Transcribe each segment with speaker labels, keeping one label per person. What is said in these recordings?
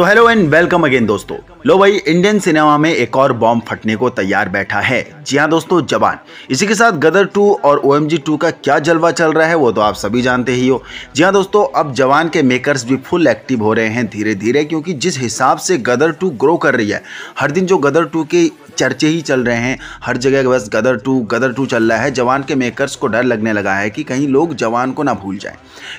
Speaker 1: तो hello and welcome again दोस्तों लो भाई इंडियन सिनेमा में एक और बॉम्ब फटने को तैयार बैठा है जी हाँ दोस्तों जवान इसी के साथ गदर 2 और ओ एम का क्या जलवा चल रहा है वो तो आप सभी जानते ही हो जी हाँ दोस्तों अब जवान के मेकर्स भी फुल एक्टिव हो रहे हैं धीरे धीरे क्योंकि जिस हिसाब से गदर टू ग्रो कर रही है हर दिन जो गदर टू की चर्चे ही चल रहे हैं हर जगह बस गदर टू गदर टू चल रहा है जवान के मेकर्स को डर लगने लगा है कि कहीं लोग जवान को ना भूल जाएं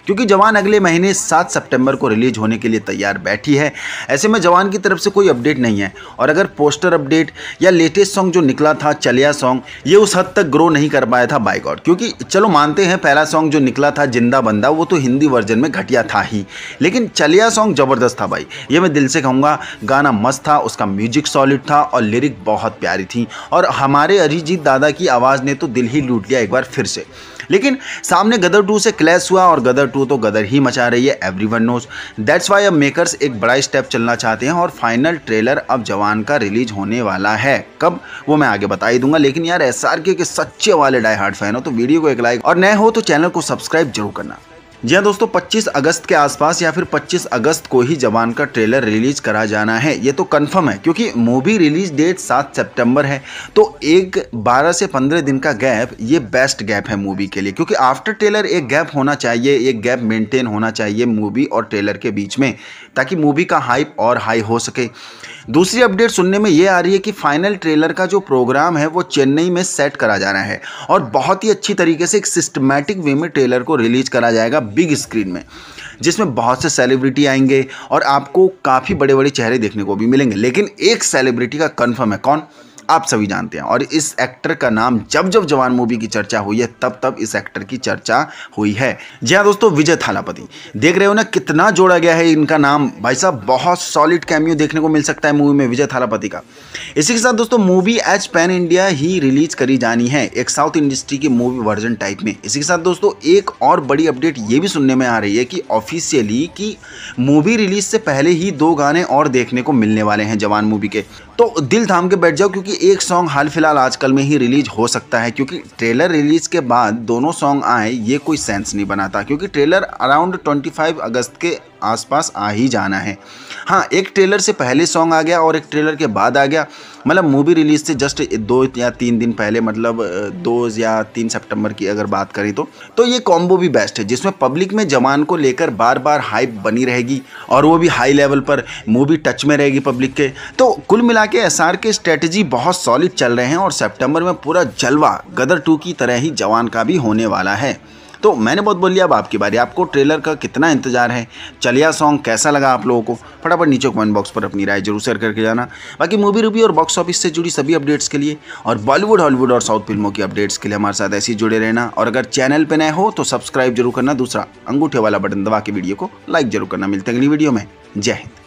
Speaker 1: क्योंकि जवान अगले महीने सात सितंबर को रिलीज होने के लिए तैयार बैठी है ऐसे में जवान की तरफ से कोई अपडेट नहीं है और अगर पोस्टर अपडेट या लेटेस्ट सॉन्ग जो निकला था चलिया सॉन्ग ये उस हद तक ग्रो नहीं कर पाया था बाइकआउट क्योंकि चलो मानते हैं पहला सॉन्ग जो निकला था जिंदा बंदा वो तो हिंदी वर्जन में घटिया था ही लेकिन चलिया सॉन्ग ज़बरदस्त था भाई ये मैं दिल से कहूँगा गाना मस्त था उसका म्यूजिक सॉलिड था और लिरिक बहुत बहुत प्यारी थी और हमारे अरिजीत दादा की आवाज़ ने तो दिल ही लूट लिया एक बार फिर से लेकिन सामने गदर टू से क्लैश हुआ और गदर टू तो गदर ही मचा रही है everyone knows that's why अब मेकर्स एक बड़ा स्टेप चलना चाहते हैं और फाइनल ट्रेलर अब जवान का रिलीज होने वाला है कब वो मैं आगे बता ही दूंगा लेकिन यार एस के, के सच्चे वाले डाई हार्ड फैन हो तो वीडियो को एक लाइक और नए हो तो चैनल को सब्सक्राइब जरूर करना जी हाँ दोस्तों 25 अगस्त के आसपास या फिर 25 अगस्त को ही जवान का ट्रेलर रिलीज करा जाना है ये तो कंफर्म है क्योंकि मूवी रिलीज डेट 7 सितंबर है तो एक 12 से 15 दिन का गैप ये बेस्ट गैप है मूवी के लिए क्योंकि आफ्टर ट्रेलर एक गैप होना चाहिए एक गैप मेंटेन होना चाहिए मूवी और ट्रेलर के बीच में ताकि मूवी का हाइप और हाई हो सके दूसरी अपडेट सुनने में ये आ रही है कि फाइनल ट्रेलर का जो प्रोग्राम है वो चेन्नई में सेट करा जा रहा है और बहुत ही अच्छी तरीके से एक सिस्टमैटिक वे में ट्रेलर को रिलीज करा जाएगा बिग स्क्रीन में जिसमें बहुत से सेलिब्रिटी आएंगे और आपको काफ़ी बड़े बड़े चेहरे देखने को भी मिलेंगे लेकिन एक सेलिब्रिटी का कन्फर्म है कौन आप सभी जानते हैं और इस एक्टर का नाम जब जब जवान मूवी की चर्चा हुई है तब तब इस एक्टर की चर्चा हुई है जी हाँ दोस्तों विजय थालापति देख रहे हो ना कितना जोड़ा गया है इनका नाम भाई साहब बहुत सॉलिड कैमियो देखने को मिल सकता है मूवी में विजय थालापति का इसी के साथ दोस्तों मूवी एज पैन इंडिया ही रिलीज करी जानी है एक साउथ इंडस्ट्री की मूवी वर्जन टाइप में इसी के साथ दोस्तों एक और बड़ी अपडेट ये भी सुनने में आ रही है कि ऑफिशियली कि मूवी रिलीज से पहले ही दो गाने और देखने को मिलने वाले हैं जवान मूवी के तो दिल थाम के बैठ जाओ क्योंकि कि एक सॉन्ग हाल फिलहाल आजकल में ही रिलीज हो सकता है क्योंकि ट्रेलर रिलीज के बाद दोनों सॉन्ग आए ये कोई सेंस नहीं बनाता क्योंकि ट्रेलर अराउंड 25 अगस्त के आसपास आ ही जाना है हाँ एक ट्रेलर से पहले सॉन्ग आ गया और एक ट्रेलर के बाद आ गया मतलब मूवी रिलीज से जस्ट दो या तीन दिन पहले मतलब दो या तीन सितंबर की अगर बात करें तो तो ये कॉम्बो भी बेस्ट है जिसमें पब्लिक में जवान को लेकर बार बार हाइप बनी रहेगी और वो भी हाई लेवल पर मूवी टच में रहेगी पब्लिक के तो कुल मिला के एस के स्ट्रेटजी बहुत सॉलिड चल रहे हैं और सेप्टेम्बर में पूरा जलवा गदर टू की तरह ही जवान का भी होने वाला है तो मैंने बहुत बोल लिया अब आपकी बारी आपको ट्रेलर का कितना इंतजार है चलिया सॉन्ग कैसा लगा आप लोगों को फटाफट नीचे कमेंट बॉक्स पर अपनी राय जरूर शेयर करके जाना बाकी मूवी रूवी और बॉक्स ऑफिस से जुड़ी सभी अपडेट्स के लिए और बॉलीवुड हॉलीवुड और साउथ फिल्मों की अपडेट्स के लिए हमारे साथ ऐसे ही जुड़े रहना और अगर चैनल पर नए हो तो सब्सक्राइब जरूर करना दूसरा अंगूठे वाला बटन दबा के वीडियो को लाइक जरूर करना मिलते हैं अगली वीडियो में जय हिंद